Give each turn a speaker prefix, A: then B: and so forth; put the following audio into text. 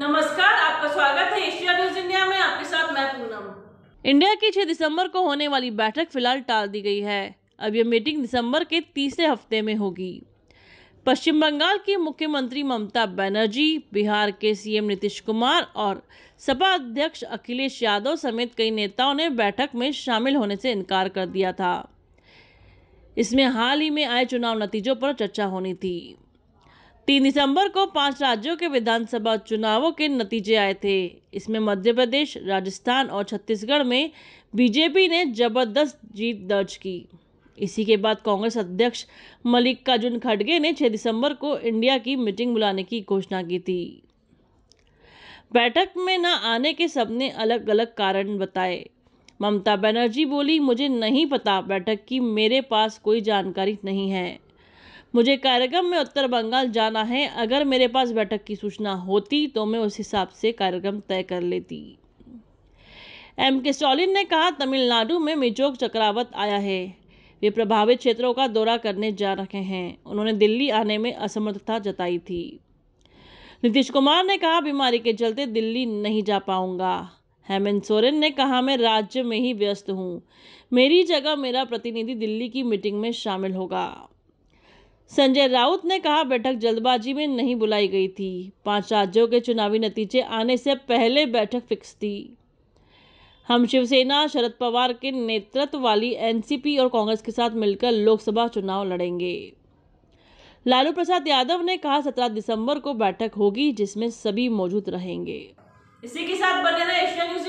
A: नमस्कार आपका स्वागत है एशिया न्यूज इंडिया में आपके साथ मैं पूनम इंडिया की 6 दिसंबर को होने वाली बैठक फिलहाल टाल दी गई है अब यह मीटिंग दिसंबर के तीसरे हफ्ते में होगी पश्चिम बंगाल की मुख्यमंत्री ममता बनर्जी बिहार के सीएम नीतीश कुमार और सपा अध्यक्ष अखिलेश यादव समेत कई नेताओं ने बैठक में शामिल होने से इनकार कर दिया था इसमें हाल ही में आए चुनाव नतीजों पर चर्चा होनी थी तीन दिसंबर को पांच राज्यों के विधानसभा चुनावों के नतीजे आए थे इसमें मध्य प्रदेश राजस्थान और छत्तीसगढ़ में बीजेपी ने जबरदस्त जीत दर्ज की इसी के बाद कांग्रेस अध्यक्ष मल्लिकार्जुन खड़गे ने 6 दिसंबर को इंडिया की मीटिंग बुलाने की घोषणा की थी बैठक में न आने के सबने अलग अलग कारण बताए ममता बनर्जी बोली मुझे नहीं पता बैठक की मेरे पास कोई जानकारी नहीं है मुझे कार्यक्रम में उत्तर बंगाल जाना है अगर मेरे पास बैठक की सूचना होती तो मैं उस हिसाब से कार्यक्रम तय कर लेती एम के स्टालिन ने कहा तमिलनाडु में मिजोक चक्रावत आया है वे प्रभावित क्षेत्रों का दौरा करने जा रहे हैं उन्होंने दिल्ली आने में असमर्थता जताई थी नीतीश कुमार ने कहा बीमारी के चलते दिल्ली नहीं जा पाऊंगा हेमंत सोरेन ने कहा मैं राज्य में ही व्यस्त हूँ मेरी जगह मेरा प्रतिनिधि दिल्ली की मीटिंग में शामिल होगा संजय राउत ने कहा बैठक जल्दबाजी में नहीं बुलाई गई थी पांच राज्यों के चुनावी नतीजे आने से पहले बैठक फिक्स थी हम शिवसेना शरद पवार के नेतृत्व वाली एनसीपी और कांग्रेस के साथ मिलकर लोकसभा चुनाव लड़ेंगे लालू प्रसाद यादव ने कहा सत्रह दिसंबर को बैठक होगी जिसमें सभी मौजूद रहेंगे इसी के साथ बने रहे एशिया न्यूज